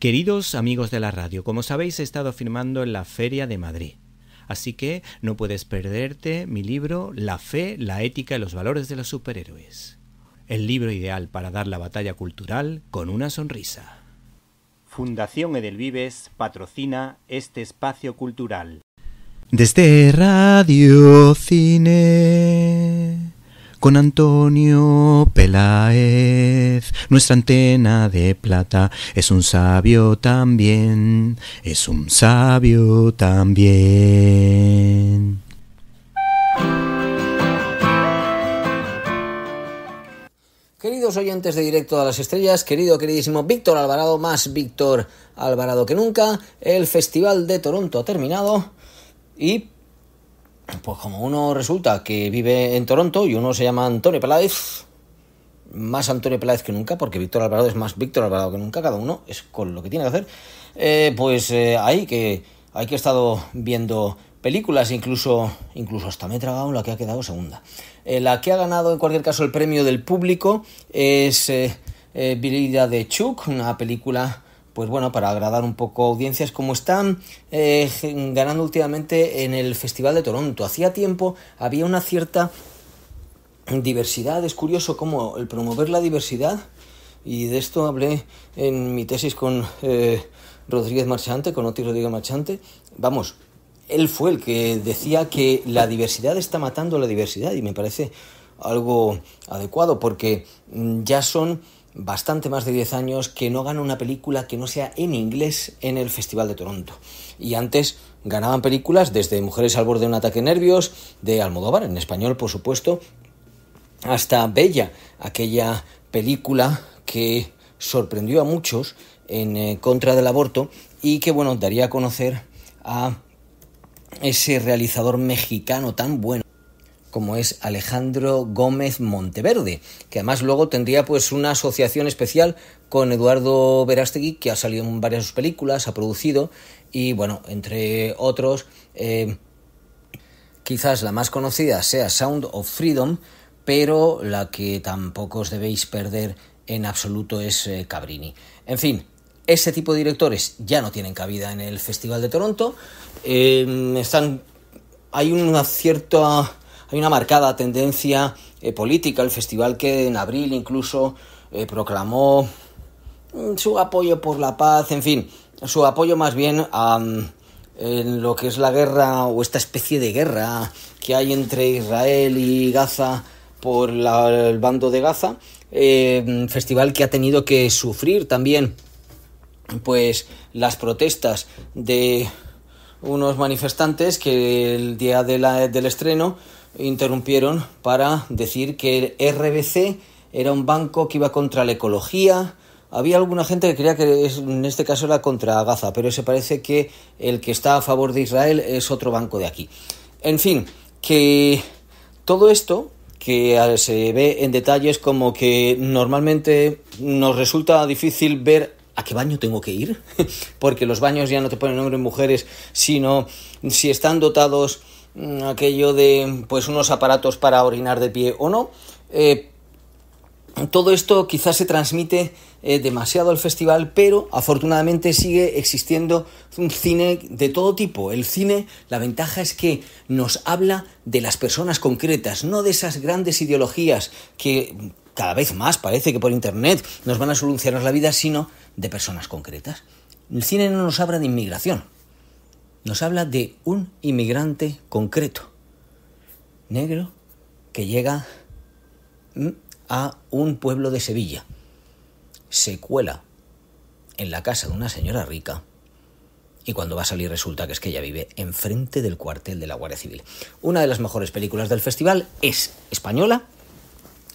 Queridos amigos de la radio, como sabéis he estado firmando en la Feria de Madrid. Así que no puedes perderte mi libro La fe, la ética y los valores de los superhéroes. El libro ideal para dar la batalla cultural con una sonrisa. Fundación Edelvives patrocina este espacio cultural. Desde Radio Cine con Antonio Peláez. Nuestra antena de plata es un sabio también, es un sabio también. Queridos oyentes de Directo a las Estrellas, querido, queridísimo Víctor Alvarado, más Víctor Alvarado que nunca, el Festival de Toronto ha terminado y pues como uno resulta que vive en Toronto y uno se llama Antonio Peláez, más Antonio Peláez que nunca, porque Víctor Alvarado es más Víctor Alvarado que nunca, cada uno es con lo que tiene que hacer, eh, pues eh, ahí que, hay que he estado viendo películas, incluso, incluso hasta me he tragado la que ha quedado segunda. Eh, la que ha ganado en cualquier caso el premio del público es Virida de chuck una película pues bueno, para agradar un poco audiencias, como están eh, ganando últimamente en el Festival de Toronto. Hacía tiempo había una cierta diversidad, es curioso cómo el promover la diversidad, y de esto hablé en mi tesis con eh, Rodríguez Marchante, con Otis Rodríguez Marchante, vamos, él fue el que decía que la diversidad está matando la diversidad y me parece algo adecuado porque ya son bastante más de 10 años que no gana una película que no sea en inglés en el Festival de Toronto. Y antes ganaban películas desde Mujeres al borde de un ataque de nervios, de Almodóvar, en español por supuesto, hasta Bella, aquella película que sorprendió a muchos en eh, contra del aborto y que bueno, daría a conocer a ese realizador mexicano tan bueno como es Alejandro Gómez Monteverde, que además luego tendría pues una asociación especial con Eduardo Verástegui, que ha salido en varias sus películas, ha producido, y bueno, entre otros, eh, quizás la más conocida sea Sound of Freedom, pero la que tampoco os debéis perder en absoluto es eh, Cabrini. En fin, ese tipo de directores ya no tienen cabida en el Festival de Toronto. Eh, están. Hay una cierta hay una marcada tendencia eh, política. El festival que en abril incluso eh, proclamó mm, su apoyo por la paz, en fin, su apoyo más bien a lo que es la guerra o esta especie de guerra que hay entre Israel y Gaza por el bando de Gaza, eh, mm, festival que ha tenido que sufrir también pues las protestas de unos manifestantes que el día del estreno interrumpieron para decir que el RBC era un banco que iba contra la ecología. Había alguna gente que creía que en este caso era contra Gaza, pero se parece que el que está a favor de Israel es otro banco de aquí. En fin, que todo esto que se ve en detalles como que normalmente nos resulta difícil ver ¿a qué baño tengo que ir? Porque los baños ya no te ponen nombre mujeres, sino si están dotados Mm, aquello de pues unos aparatos para orinar de pie o no. Eh, todo esto quizás se transmite eh, demasiado al festival, pero afortunadamente sigue existiendo un cine de todo tipo. El cine, la ventaja es que nos habla de las personas concretas, no de esas grandes ideologías que cada vez más parece que por Internet nos van a solucionar la vida, sino de personas concretas. El cine no nos habla de inmigración, nos habla de un inmigrante concreto, negro, que llega mm, a un pueblo de Sevilla, se cuela en la casa de una señora rica y cuando va a salir resulta que es que ella vive enfrente del cuartel de la Guardia Civil. Una de las mejores películas del festival es española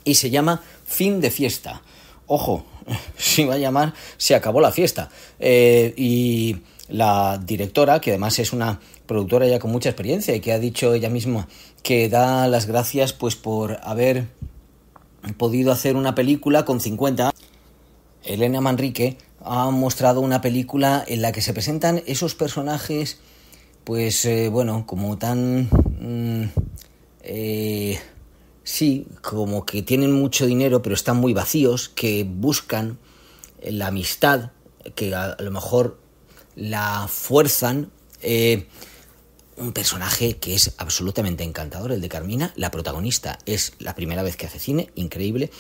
y se llama Fin de Fiesta. Ojo, si va a llamar Se acabó la fiesta. Eh, y la directora, que además es una productora ya con mucha experiencia y que ha dicho ella misma que da las gracias pues por haber podido hacer una película con 50 Elena Manrique ha mostrado una película en la que se presentan esos personajes pues eh, bueno, como tan... Mm, eh, sí, como que tienen mucho dinero pero están muy vacíos, que buscan la amistad, que a lo mejor la fuerzan. Eh, un personaje que es absolutamente encantador, el de Carmina, la protagonista. Es la primera vez que hace cine, increíble.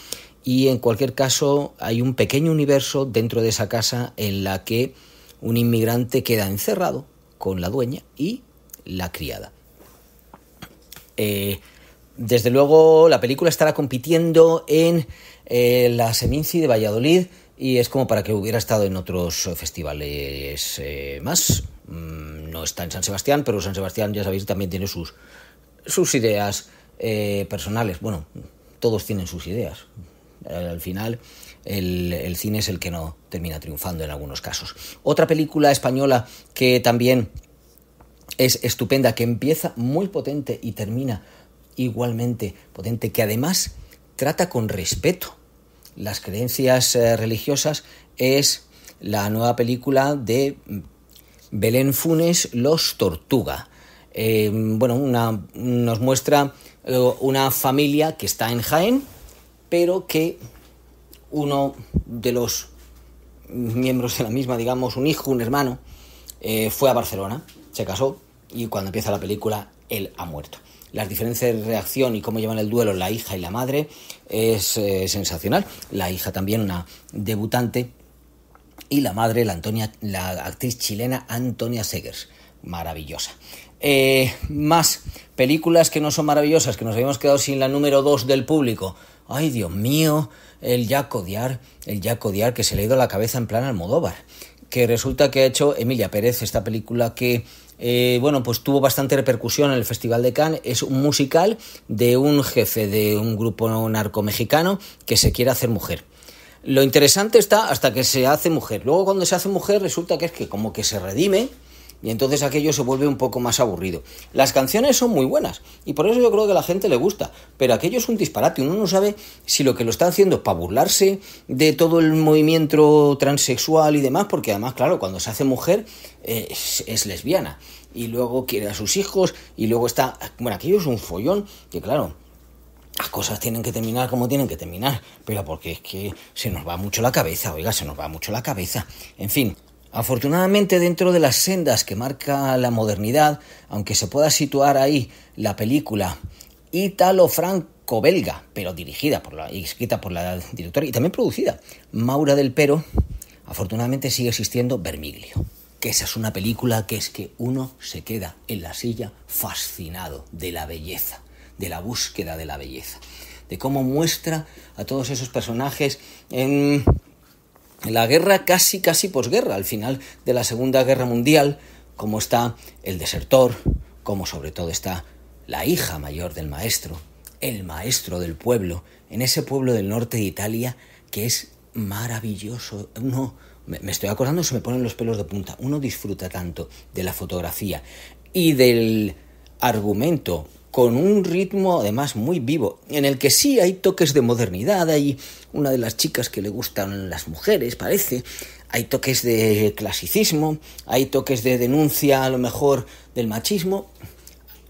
Y en cualquier caso, hay un pequeño universo dentro de esa casa en la que un inmigrante queda encerrado con la dueña y la criada. Eh, desde luego, la película estará compitiendo en eh, la Seminci de Valladolid y es como para que hubiera estado en otros eh, festivales eh, más. Mm, no está en San Sebastián, pero San Sebastián, ya sabéis, también tiene sus, sus ideas eh, personales. Bueno, todos tienen sus ideas. Al final, el, el, cine es el que no termina triunfando en algunos casos. Otra película española que también es estupenda, que empieza muy potente y termina igualmente potente, que además trata con respeto las creencias eh, religiosas es la nueva película de Belén Funes, Los Tortuga. Eh, bueno, nos muestra eh, una familia que está en Jaén, pero que uno de los miembros de la misma, digamos, un hijo, un hermano, fue a Barcelona, se casó y cuando empieza la película, él ha muerto las diferencias de reacción y cómo llevan el duelo la hija y la madre es eh, sensacional. La hija también una debutante y la madre, la, Antonia, la actriz chilena Antonia Segers. Maravillosa. Eh, más películas que no son maravillosas, que nos habíamos quedado sin la número 2 del público. Ay, Dios mío, el ya Diar, el ya Diar que se le ha ido la cabeza en plan Almodóvar. Que resulta que ha hecho Emilia Pérez esta película que eh, bueno, pues tuvo bastante repercusión en el Festival de Cannes. Es un musical de un jefe de un grupo narco-mexicano que se quiere hacer mujer. Lo interesante está hasta que se hace mujer. Luego cuando se hace mujer resulta que es que como que se redime y entonces aquello se vuelve un poco más aburrido. Las canciones son muy buenas y por eso yo creo que a la gente le gusta, pero aquello es un disparate, uno no sabe si lo que lo está haciendo es para burlarse de todo el movimiento transexual y demás, porque además, claro, cuando se hace mujer es, es lesbiana y luego quiere a sus hijos y luego está... Bueno, aquello es un follón que claro, las cosas tienen que terminar como tienen que terminar, pero porque es que se nos va mucho la cabeza, oiga, se nos va mucho la cabeza. En fin, Afortunadamente dentro de las sendas que marca la modernidad, aunque se pueda situar ahí la película italo franco belga pero dirigida por la, y escrita por la directora y también producida, Maura del Pero, afortunadamente sigue existiendo Vermiglio, que esa es una película que es que uno se queda en la silla fascinado de la belleza, de la búsqueda de la belleza, de cómo muestra a todos esos personajes en la guerra casi, casi posguerra, al final de la Segunda Guerra Mundial, como está el desertor, como sobre todo está la hija mayor del maestro, el maestro del pueblo, en ese pueblo del norte de Italia que es maravilloso. Uno, me estoy acordando, se me ponen los pelos de punta. Uno disfruta tanto de la fotografía y del argumento con un ritmo además muy vivo, en el que sí hay toques de modernidad, hay una de las chicas que le gustan las mujeres, parece, hay toques de clasicismo, hay toques de denuncia a lo mejor del machismo,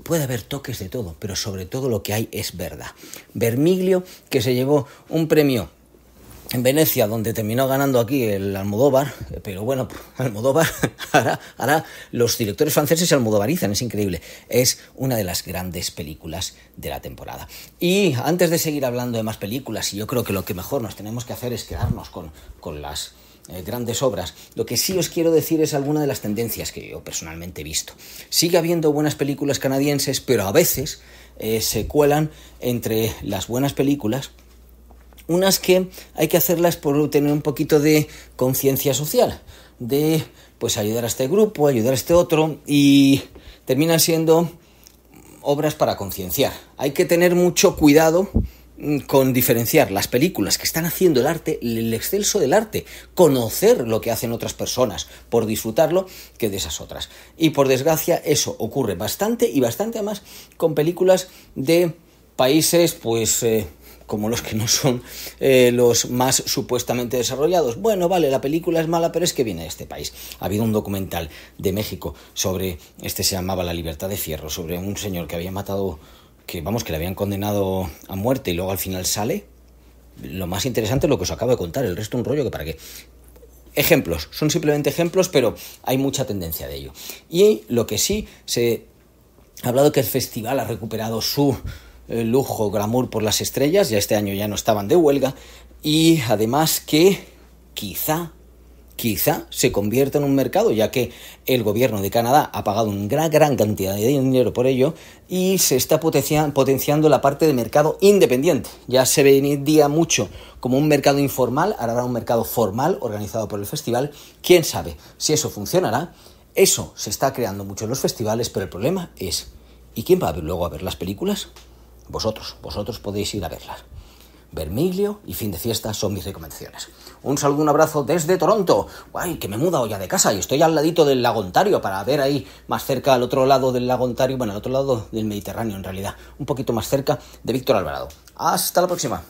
puede haber toques de todo, pero sobre todo lo que hay es verdad. Vermiglio, que se llevó un premio en Venecia, donde terminó ganando aquí el Almodóvar, pero bueno, Almodóvar, ahora, los directores franceses se almodovarizan, es increíble. Es una de las grandes películas de la temporada. Y antes de seguir hablando de más películas, y yo creo que lo que mejor nos tenemos que hacer es quedarnos con, las eh, grandes obras, lo que sí os quiero decir es alguna de las tendencias que yo personalmente he visto. Sigue habiendo buenas películas canadienses, pero a veces eh, se cuelan entre las buenas películas unas que hay que hacerlas por tener un poquito de conciencia social, de pues ayudar a este grupo, ayudar a este otro y terminan siendo obras para concienciar. Hay que tener mucho cuidado mm, con diferenciar las películas que están haciendo el arte, el excelso del arte, conocer lo que hacen otras personas por disfrutarlo que de esas otras. Y por desgracia eso ocurre bastante y bastante más con películas de países pues eh, como los que no son eh, los más supuestamente desarrollados. Bueno, vale, la película es mala, pero es que viene de este país. Ha habido un documental de México sobre, este se llamaba La Libertad de Fierro, sobre un señor que había matado, que vamos, que le habían condenado a muerte y luego al final sale. Lo más interesante es lo que os acabo de contar, el resto un rollo que para qué. Ejemplos, son simplemente ejemplos, pero hay mucha tendencia de ello. Y lo que sí se ha hablado que el festival ha recuperado su eh, lujo, glamour por las estrellas, ya este año ya no estaban de huelga, y además que quizá, quizá se convierta en un mercado, ya que el gobierno de Canadá ha pagado una gran, gran cantidad de dinero por ello y se está potenciando la parte de mercado independiente. Ya se vendía mucho como un mercado informal, ahora habrá un mercado formal organizado por el festival. Quién sabe si eso funcionará. Eso se está creando mucho en los festivales, pero el problema es, ¿y quién va a ver, luego a ver las películas? Vosotros, vosotros podéis ir a verlas. Vermilio y fin de fiesta son mis recomendaciones. Un saludo, un abrazo desde Toronto. Guay, que me he mudado ya de casa y estoy al ladito del lago Ontario para ver ahí más cerca al otro lado del lago Ontario, bueno, al otro lado del Mediterráneo en realidad, un poquito más cerca de Víctor Alvarado. Hasta la próxima.